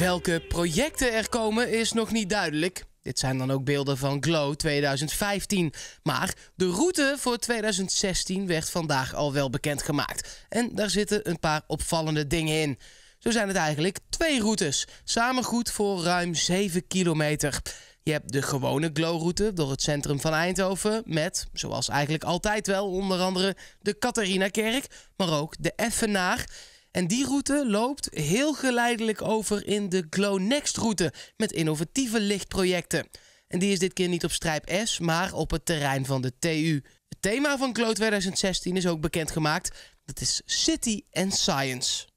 Welke projecten er komen is nog niet duidelijk. Dit zijn dan ook beelden van Glow 2015. Maar de route voor 2016 werd vandaag al wel bekendgemaakt. En daar zitten een paar opvallende dingen in. Zo zijn het eigenlijk twee routes, samen goed voor ruim 7 kilometer. Je hebt de gewone Glow-route door het centrum van Eindhoven met, zoals eigenlijk altijd wel, onder andere de Catharinakerk, maar ook de Effenaar en die route loopt heel geleidelijk over in de Glow Next route met innovatieve lichtprojecten. En die is dit keer niet op strijp S, maar op het terrein van de TU. Het thema van Glow 2016 is ook bekendgemaakt. Dat is City and Science.